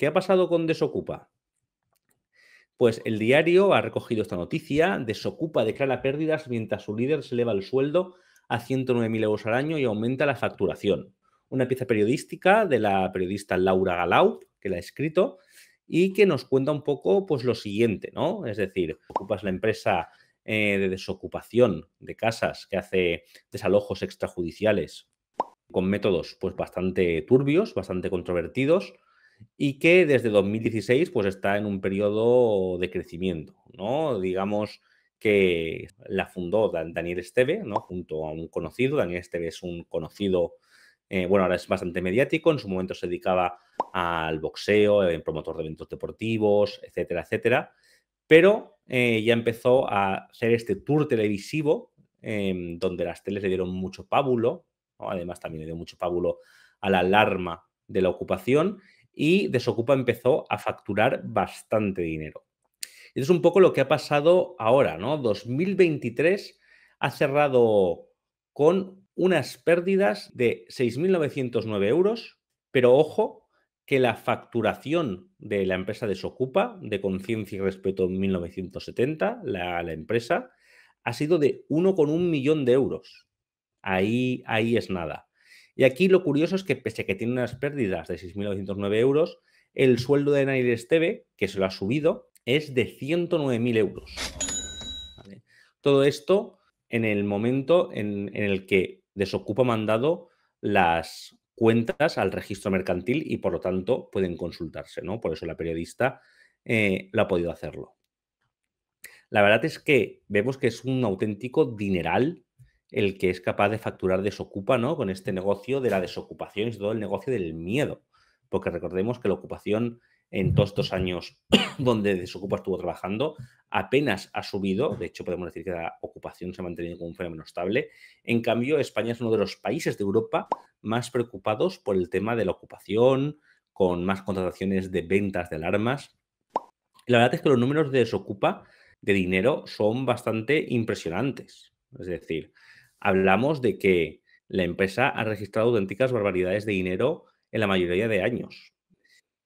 ¿Qué ha pasado con Desocupa? Pues el diario ha recogido esta noticia. Desocupa declara pérdidas mientras su líder se eleva el sueldo a 109.000 euros al año y aumenta la facturación. Una pieza periodística de la periodista Laura Galau, que la ha escrito, y que nos cuenta un poco pues, lo siguiente, ¿no? Es decir, ocupas la empresa eh, de desocupación de casas que hace desalojos extrajudiciales con métodos pues, bastante turbios, bastante controvertidos, y que desde 2016 pues está en un periodo de crecimiento, Digamos que la fundó Daniel Esteve, Junto a un conocido, Daniel Esteve es un conocido, eh, bueno, ahora es bastante mediático, en su momento se dedicaba al boxeo, a eh, promotor de eventos deportivos, etcétera, etcétera, pero eh, ya empezó a ser este tour televisivo em, donde las teles le dieron mucho pábulo, además también le dio mucho pábulo a la alarma de la ocupación y Desocupa empezó a facturar bastante dinero. Eso es un poco lo que ha pasado ahora, ¿no? 2023 ha cerrado con unas pérdidas de 6.909 euros, pero ojo que la facturación de la empresa Desocupa, de Conciencia y Respeto en 1970, la, empresa, ha sido de 1,1 millón de euros. Ahí, ahí es nada. Y aquí lo curioso es que pese a que tiene unas pérdidas de 6.909 euros, el sueldo de Nair Esteve, que se lo ha subido, es de 109.000 euros. Todo esto en el momento en, el que Desocupa ha mandado las cuentas al registro mercantil y por lo tanto pueden consultarse, ¿no? Por eso la periodista eh, lo ha podido hacerlo. La verdad es que vemos que es un auténtico dineral el que es capaz de facturar desocupa, ¿no? Con este negocio de la desocupación y todo el negocio del miedo. Porque recordemos que la ocupación en todos estos años donde desocupa estuvo trabajando apenas ha subido, de hecho podemos decir que la ocupación se ha mantenido como un fenómeno estable. En cambio, España es uno de los países de Europa más preocupados por el tema de la ocupación, con más contrataciones de ventas de alarmas. La verdad es que los números de desocupa de dinero son bastante impresionantes. Es decir, hablamos de que la empresa ha registrado auténticas barbaridades de dinero en la mayoría de años.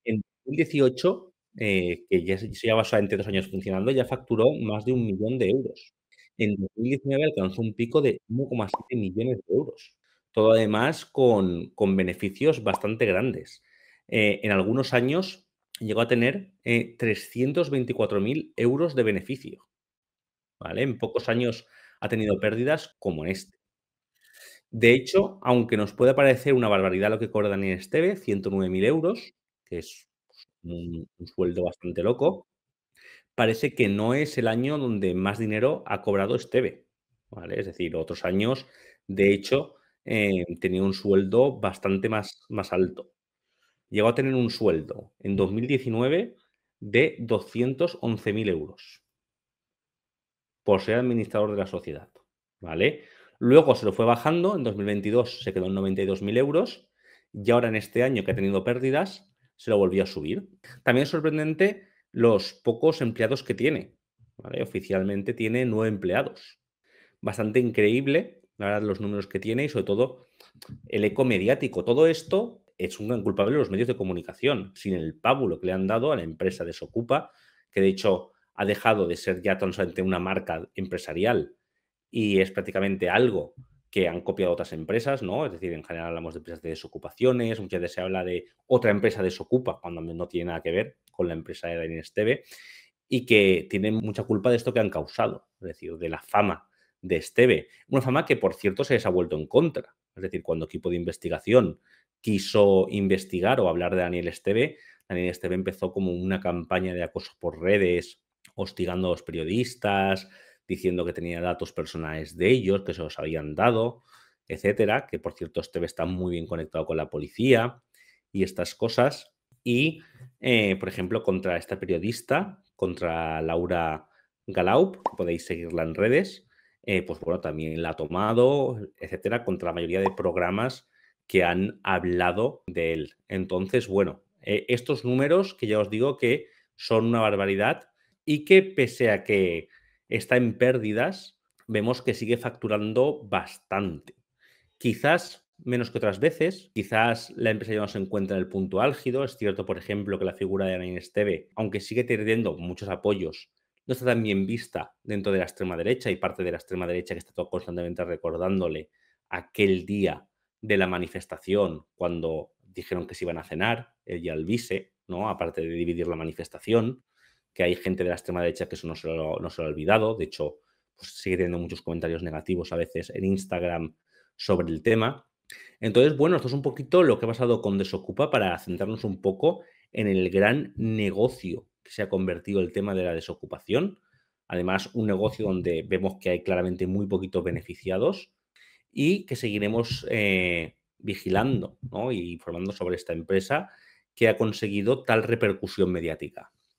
En 2018, eh, que ya se lleva solamente dos años funcionando, ya facturó más de un millón de euros. En 2019 alcanzó un pico de 1,7 millones de euros. Todo además con, beneficios bastante grandes. Eh, en algunos años llegó a tener 324 eh, 324.000 euros de beneficio. En pocos años ha tenido pérdidas como en este. De hecho, aunque nos pueda parecer una barbaridad lo que cobra Daniel Esteve, 109.000 euros, que es pues, un, sueldo bastante loco, parece que no es el año donde más dinero ha cobrado Esteve. Es decir, otros años, de hecho, eh, tenía un sueldo bastante más, más alto. Llegó a tener un sueldo en 2019 de 211.000 euros por ser administrador de la sociedad. ¿Vale? Luego se lo fue bajando, en 2022 se quedó en 92.000 euros y ahora en este año que ha tenido pérdidas se lo volvió a subir. También es sorprendente los pocos empleados que tiene. ¿vale? Oficialmente tiene nueve empleados. Bastante increíble, la verdad, los números que tiene y sobre todo el eco mediático. Todo esto es un gran culpable de los medios de comunicación, sin el pábulo que le han dado a la empresa Desocupa, que de hecho ha dejado de ser ya tan solamente una marca empresarial y es prácticamente algo que han copiado otras empresas, ¿no? Es decir, en general hablamos de empresas de desocupaciones, muchas veces se habla de otra empresa desocupa cuando no tiene nada que ver con la empresa de Daniel Esteve y que tienen mucha culpa de esto que han causado, es decir, de la fama de Esteve. Una fama que, por cierto, se les ha vuelto en contra. Es decir, cuando equipo de investigación quiso investigar o hablar de Daniel Esteve, Daniel Esteve empezó como una campaña de acoso por redes hostigando a los periodistas, diciendo que tenía datos personales de ellos, que se los habían dado, etcétera, que por cierto este ve está muy bien conectado con la policía y estas cosas. Y, eh, por ejemplo, contra esta periodista, contra Laura Galaup, podéis seguirla en redes, eh, pues bueno, también la ha tomado, etcétera, contra la mayoría de programas que han hablado de él. Entonces, bueno, eh, estos números que ya os digo que son una barbaridad y que pese a que está en pérdidas, vemos que sigue facturando bastante. Quizás menos que otras veces, quizás la empresa ya no se encuentra en el punto álgido. Es cierto, por ejemplo, que la figura de Ana Esteve, aunque sigue teniendo muchos apoyos, no está tan bien vista dentro de la extrema derecha y parte de la extrema derecha que está todo constantemente recordándole aquel día de la manifestación cuando dijeron que se iban a cenar, ella al vice, ¿no? aparte de dividir la manifestación que hay gente de la extrema derecha que eso no se lo, no se ha olvidado. De hecho, pues, sigue teniendo muchos comentarios negativos a veces en Instagram sobre el tema. Entonces, bueno, esto es un poquito lo que ha pasado con Desocupa para centrarnos un poco en el gran negocio que se ha convertido el tema de la desocupación. Además, un negocio donde vemos que hay claramente muy poquitos beneficiados y que seguiremos eh, vigilando ¿no? y informando sobre esta empresa que ha conseguido tal repercusión mediática.